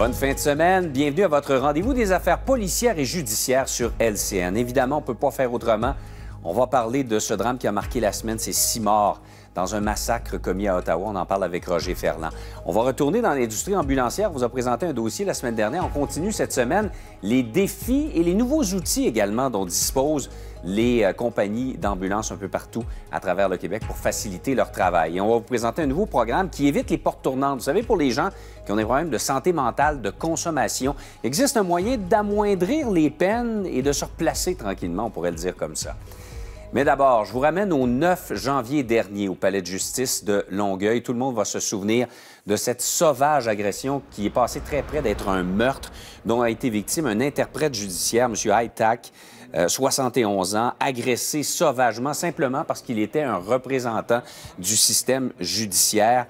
Bonne fin de semaine. Bienvenue à votre rendez-vous des affaires policières et judiciaires sur LCN. Évidemment, on ne peut pas faire autrement. On va parler de ce drame qui a marqué la semaine, c'est six morts dans un massacre commis à Ottawa. On en parle avec Roger Ferland. On va retourner dans l'industrie ambulancière. On vous a présenté un dossier la semaine dernière. On continue cette semaine les défis et les nouveaux outils également dont disposent les euh, compagnies d'ambulance un peu partout à travers le Québec pour faciliter leur travail. Et on va vous présenter un nouveau programme qui évite les portes tournantes. Vous savez, pour les gens qui ont des problèmes de santé mentale, de consommation, il existe un moyen d'amoindrir les peines et de se replacer tranquillement, on pourrait le dire comme ça. Mais d'abord, je vous ramène au 9 janvier dernier au Palais de justice de Longueuil. Tout le monde va se souvenir de cette sauvage agression qui est passée très près d'être un meurtre dont a été victime un interprète judiciaire, M. hightak 71 euh, ans, agressé sauvagement simplement parce qu'il était un représentant du système judiciaire.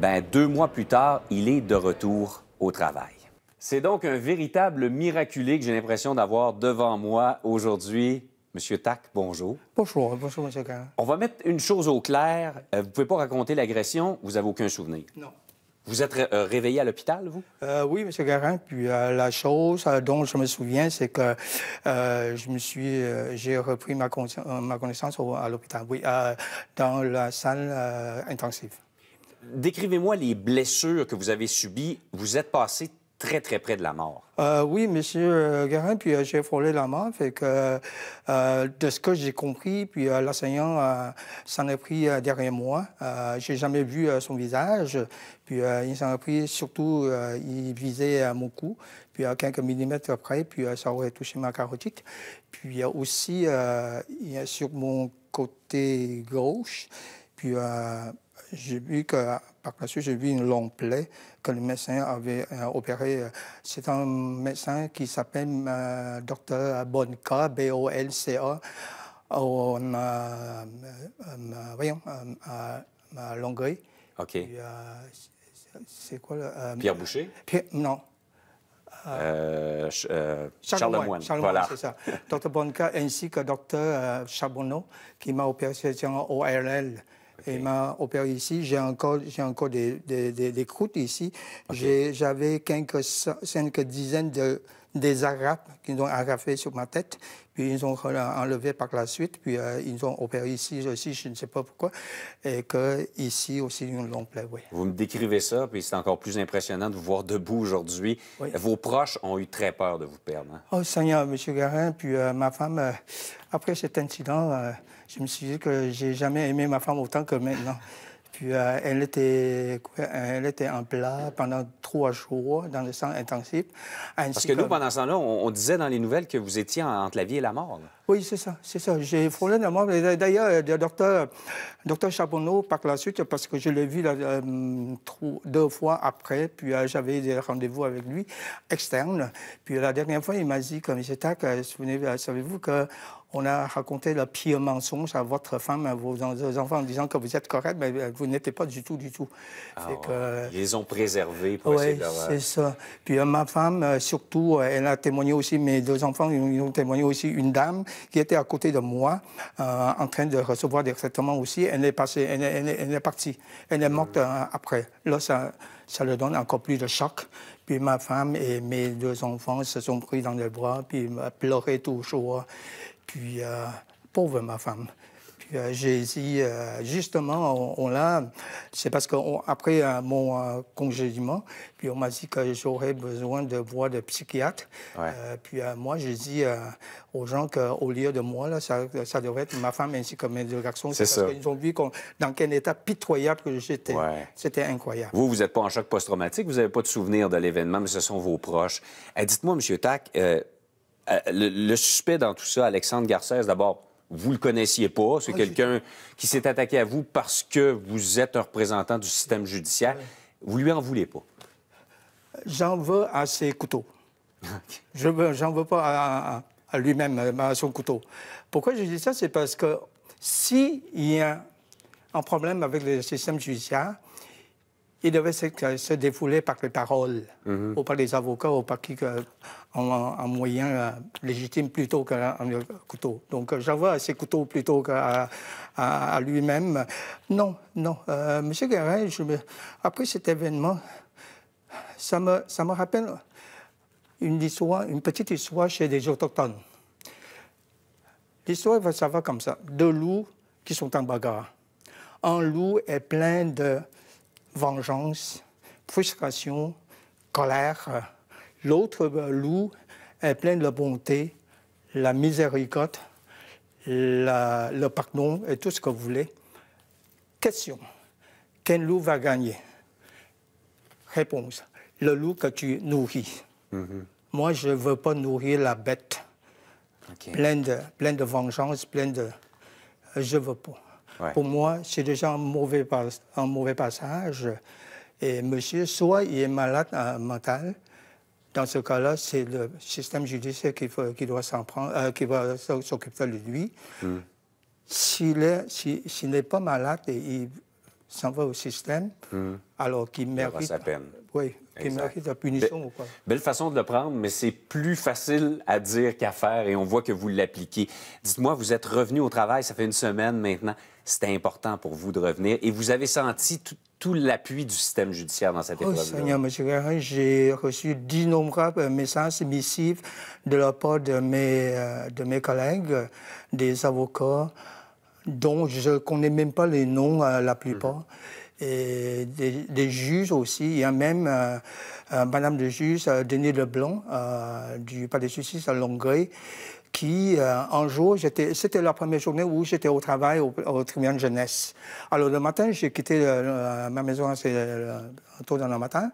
Ben, deux mois plus tard, il est de retour au travail. C'est donc un véritable miraculé que j'ai l'impression d'avoir devant moi aujourd'hui. Monsieur Tac, bonjour. Bonjour, bonjour, Monsieur On va mettre une chose au clair. Euh, vous ne pouvez pas raconter l'agression, vous n'avez aucun souvenir. Non. Vous êtes euh, réveillé à l'hôpital, vous? Euh, oui, M. Garin. Puis la chose dont je me souviens, c'est que je me suis, j'ai repris ma, ma connaissance à l'hôpital, oui, dans la salle intensive. Décrivez-moi les blessures que vous avez subies. Vous êtes passé très, très près de la mort. Euh, oui, Monsieur euh, Guérin, puis euh, j'ai frôlé la mort. Fait que, de ce que j'ai compris, puis l'enseignant s'en est pris derrière moi. j'ai jamais vu son visage. Puis il s'en est pris, surtout, il visait à mon cou. Puis à quelques millimètres près, puis ça aurait touché ma carotide. Puis aussi, il sur mon côté gauche, puis j'ai vu que par la suite, j'ai vu une longue plaie que le médecin avait opéré. Euh, opérée. C'est un médecin qui s'appelle euh, Dr Bonca, B-O-L-C-A, en, à Longueuil. OK. Euh, c'est quoi le... Pierre Boucher? non. Euh, Charlemagne. c'est ça. Dr Bonca ainsi que Dr Chabonneau qui m'a opéré, en ORL. Et m'a opéré ici. J'ai encore, j'ai encore des, des, croûtes ici. J'avais quelques cinq dizaines de des agrafes qu'ils ont agrafé sur ma tête, puis ils ont enlevé par la suite, puis euh, ils ont opéré ici aussi, je ne sais pas pourquoi, et que ici aussi nous l'ont oui. Vous me décrivez ça, puis c'est encore plus impressionnant de vous voir debout aujourd'hui. Vos proches ont eu très peur de vous perdre. Hein? Oh Seigneur, Monsieur Garin, puis euh, ma femme, euh, après cet incident, je me suis dit que j'ai jamais aimé ma femme autant que maintenant. Puis euh, elle, était, elle était en plat pendant trois jours dans le centre intensif. Parce que nous, pendant ce temps-là, on, disait dans les nouvelles que vous étiez entre la vie et la mort. Oui, c'est ça, c'est ça. J'ai frôlé la mort. D'ailleurs, euh, le docteur, docteur Charbonneau, par la suite, parce que je l'ai vu euh, deux fois après, puis euh, j'avais des rendez-vous avec lui, externes. Puis la dernière fois, il m'a dit, comme il savez-vous que on a raconté le pire mensonge à votre femme, à vos, enfants, en disant que vous êtes correct, mais vous n'étiez pas du tout, du tout. Ah ils ont préservé pour Oui, c'est ça. Puis ma femme, surtout, elle a témoigné aussi, mes deux enfants, ils ont témoigné aussi une dame qui était à côté de moi, euh, en train de recevoir des traitements aussi. Elle est, passée, elle est, partie. Elle est morte euh, après. Là, ça, ça lui donne encore plus de choc. Puis ma femme et mes deux enfants se sont pris dans les bras, puis pleuraient pleuré toujours. Puis, euh, pauvre ma femme. Puis euh, j'ai dit, euh, justement, on, l'a, c'est parce qu'après euh, mon congédiement, puis on m'a dit que j'aurais besoin de voir de psychiatre. puis moi, j'ai dit aux gens qu'au lieu de moi, là, ça, devrait être ma femme ainsi que mes deux garçons. C'est Parce qu'ils ont vu dans quel état pitoyable que j'étais. C'était incroyable. Vous, vous n'êtes pas en choc post-traumatique, vous n'avez pas de souvenir de l'événement, mais ce sont vos proches. dites-moi, M. Tac, le, le, suspect dans tout ça, Alexandre Garcès, d'abord, vous le connaissiez pas. C'est ah, quelqu'un qui s'est attaqué à vous parce que vous êtes un représentant du système judiciaire. Vous lui en voulez pas. J'en veux à ses couteaux. Je j'en veux pas à, lui-même, à son couteau. Pourquoi je dis ça? C'est parce que s'il y a un problème avec le système judiciaire, il devait se, défouler par les paroles, mhm. ou par les avocats, ou par qui un moyen euh, légitime plutôt qu'un euh, euh, couteau. Donc à ses couteaux plutôt qu'à lui-même. Non, non. Monsieur Guérin, après cet événement, ça me, ça me rappelle une histoire, une petite histoire chez des autochtones. L'histoire va savoir comme ça. Deux loups qui sont en bagarre. Un loup est plein de vengeance, frustration, colère. L'autre loup est plein de bonté, la miséricorde, le pardon et tout ce que vous voulez. Question. Quel loup va gagner Réponse. Le loup que tu nourris. Mm-hmm. Moi, je ne veux pas nourrir la bête. plein de vengeance, plein de... Je ne veux pas. Pour moi, c'est déjà un mauvais, un mauvais passage. Et monsieur, soit il est malade mental, dans ce cas-là, c'est le système judiciaire qui, doit s'en prendre, euh, va s'occuper de lui. Hmm. S'il n'est pas malade et il s'en va au système, hmm. alors qu'il mérite. sa peine. Oui, qui mérite la punition ou quoi. Belle façon de le prendre, mais c'est plus facile à dire qu'à faire et on voit que vous l'appliquez. Dites-moi, vous êtes revenu au travail, ça fait une semaine maintenant. C'était important pour vous de revenir et vous avez senti tout, l'appui du système judiciaire dans cette épreuve. Oh, Seigneur, M. j'ai reçu d'innombrables messages missives de la part de mes, euh, de mes collègues, des avocats, dont je ne connais même pas les noms, euh, la plupart. Mhm et des, juges aussi. Il y a même euh, euh, Madame le juge euh, Denis Leblanc du palais de justice à Longueuil qui, un jour, c'était la première journée où j'étais au travail au, tribunal de jeunesse. Alors le matin, j'ai quitté ma maison, assez tôt dans le matin.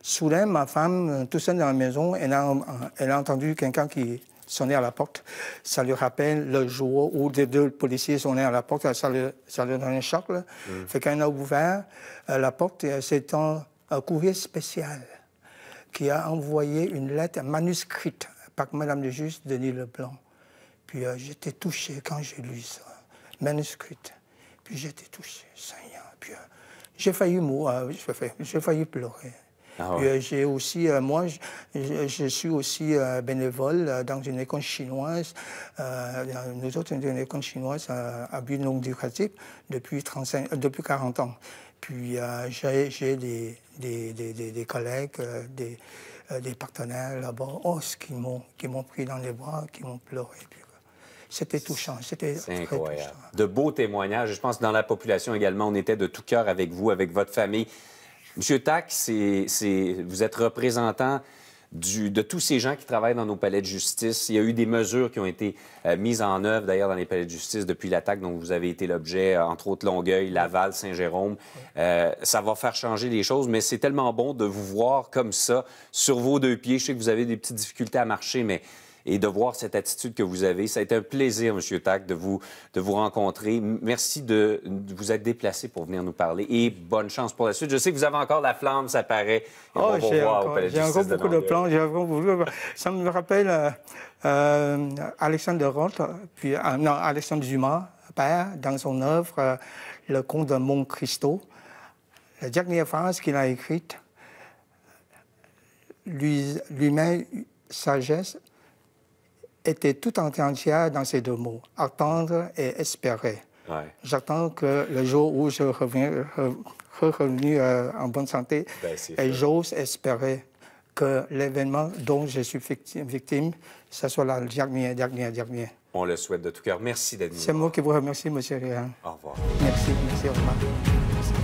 Soudain, ma femme, tout seule dans la maison, elle a entendu quelqu'un qui sonner à la porte. Ça lui rappelle le jour où des deux policiers sont sonnaient à la porte. Ça lui, ça lui donne un choc. Là. Mm. Fait qu'on a ouvert euh, la porte, euh, c'est un, courrier spécial qui a envoyé une lettre manuscrite par Madame le juste Denis Leblanc. Puis euh, j'étais touché quand j'ai lu ça, manuscrite. Puis j'étais touché, Seigneur. Puis j'ai failli mourir, j'ai failli pleurer. Ah euh, j'ai aussi, euh, moi, je, suis aussi euh, bénévole dans une école chinoise. nous autres, une école chinoise à but non lucratif depuis, 35, depuis 40 ans. Puis j'ai des, des, collègues, des, partenaires là-bas, oh, qui m'ont pris dans les bras, qui m'ont pleuré. c'était touchant. C'était incroyable. Touchant. De beaux témoignages. Je pense que dans la population également, on était de tout cœur avec vous, avec votre famille. Monsieur Tac, c'est, vous êtes représentant du, de tous ces gens qui travaillent dans nos palais de justice. Il y a eu des mesures qui ont été euh, mises en œuvre, d'ailleurs, dans les palais de justice depuis l'attaque dont vous avez été l'objet, euh, entre autres Longueuil, Laval, Saint-Jérôme. Euh, ça va faire changer les choses, mais c'est tellement bon de vous voir comme ça, sur vos deux pieds. Je sais que vous avez des petites difficultés à marcher, mais et de voir cette attitude que vous avez. Ça a été un plaisir, M. Tac, de vous, de vous rencontrer. Merci de, vous être déplacé pour venir nous parler et bonne chance pour la suite. Je sais que vous avez encore la flamme, ça paraît. Oh, j'ai encore, beaucoup de, plans. ça me rappelle euh, euh Alexandre puis euh, non, Alexandre Dumas, père, dans son œuvre euh, Le Comte de Monte Cristo. La dernière phrase qu'il a écrite lui, lui sagesse était tout entière dans ces deux mots, attendre et espérer. J'attends que le jour où je reviens, euh, en bonne santé, ben, et j'ose espérer que l'événement dont je suis victime, ce soit la dernière, dernière, dernière. On le souhaite de tout cœur. Merci, venu. C'est moi qui vous remercie, M. Réan. Au revoir. Merci, merci, au